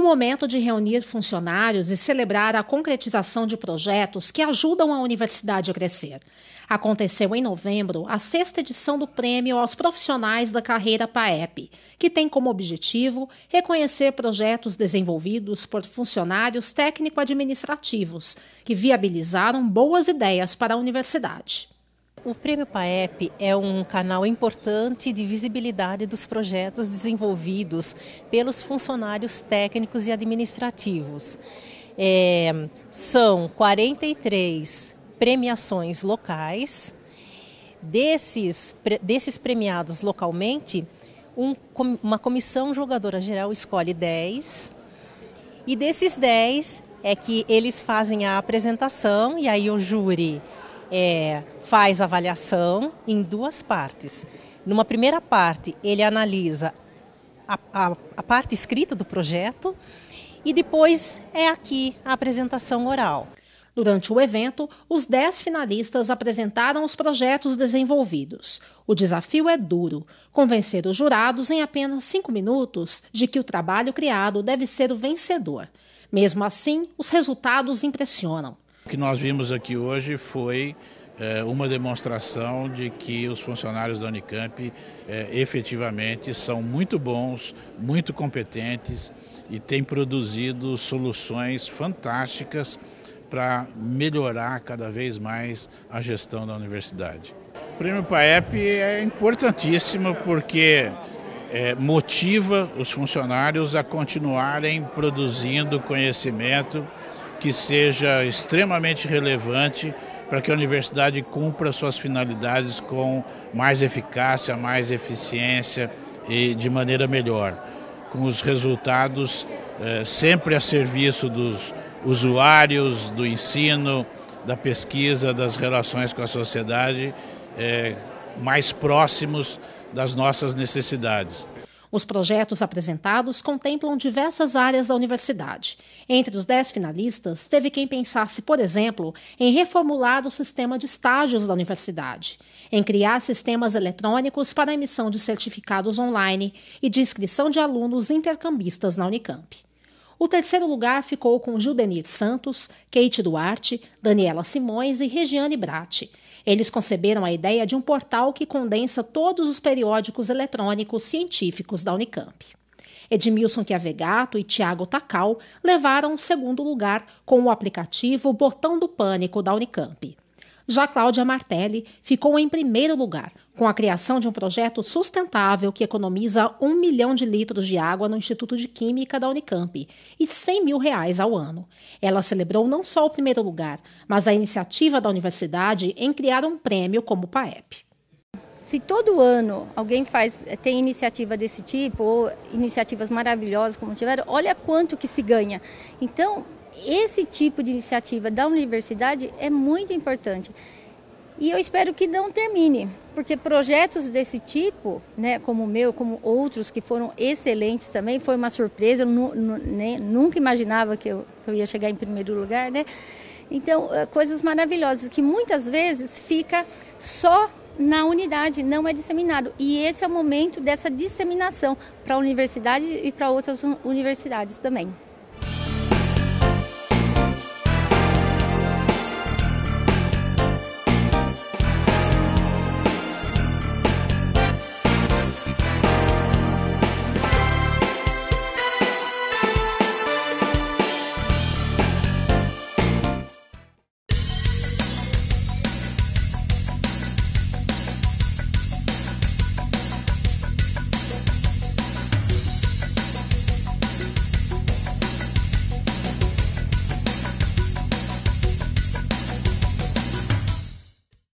Um momento de reunir funcionários e celebrar a concretização de projetos que ajudam a universidade a crescer. Aconteceu em novembro a sexta edição do prêmio aos profissionais da carreira PAEP, que tem como objetivo reconhecer projetos desenvolvidos por funcionários técnico-administrativos que viabilizaram boas ideias para a universidade. O Prêmio PAEP é um canal importante de visibilidade dos projetos desenvolvidos pelos funcionários técnicos e administrativos. É, são 43 premiações locais. Desses, desses premiados localmente, um, uma comissão julgadora geral escolhe 10. E desses 10 é que eles fazem a apresentação e aí o júri é, faz avaliação em duas partes. Numa primeira parte, ele analisa a, a, a parte escrita do projeto e depois é aqui a apresentação oral. Durante o evento, os dez finalistas apresentaram os projetos desenvolvidos. O desafio é duro: convencer os jurados em apenas cinco minutos de que o trabalho criado deve ser o vencedor. Mesmo assim, os resultados impressionam que nós vimos aqui hoje foi é, uma demonstração de que os funcionários da Unicamp é, efetivamente são muito bons, muito competentes e têm produzido soluções fantásticas para melhorar cada vez mais a gestão da universidade. O Prêmio PAEP é importantíssimo porque é, motiva os funcionários a continuarem produzindo conhecimento que seja extremamente relevante para que a universidade cumpra suas finalidades com mais eficácia, mais eficiência e de maneira melhor, com os resultados eh, sempre a serviço dos usuários, do ensino, da pesquisa, das relações com a sociedade, eh, mais próximos das nossas necessidades. Os projetos apresentados contemplam diversas áreas da universidade. Entre os dez finalistas, teve quem pensasse, por exemplo, em reformular o sistema de estágios da universidade, em criar sistemas eletrônicos para emissão de certificados online e de inscrição de alunos intercambistas na Unicamp. O terceiro lugar ficou com Judenir Santos, Kate Duarte, Daniela Simões e Regiane Bratti. Eles conceberam a ideia de um portal que condensa todos os periódicos eletrônicos científicos da Unicamp. Edmilson Chiavegato e Tiago Tacal levaram o segundo lugar com o aplicativo Botão do Pânico da Unicamp. Já Cláudia Martelli ficou em primeiro lugar, com a criação de um projeto sustentável que economiza 1 milhão de litros de água no Instituto de Química da Unicamp e 100 mil reais ao ano. Ela celebrou não só o primeiro lugar, mas a iniciativa da universidade em criar um prêmio como o PAEP se todo ano alguém faz tem iniciativa desse tipo ou iniciativas maravilhosas como tiveram, olha quanto que se ganha. Então, esse tipo de iniciativa da universidade é muito importante. E eu espero que não termine, porque projetos desse tipo, né, como o meu, como outros que foram excelentes também, foi uma surpresa, eu né, nunca imaginava que eu, que eu ia chegar em primeiro lugar, né? Então, eh, coisas maravilhosas que muitas vezes fica só na unidade, não é disseminado. E esse é o momento dessa disseminação para a universidade e para outras universidades também.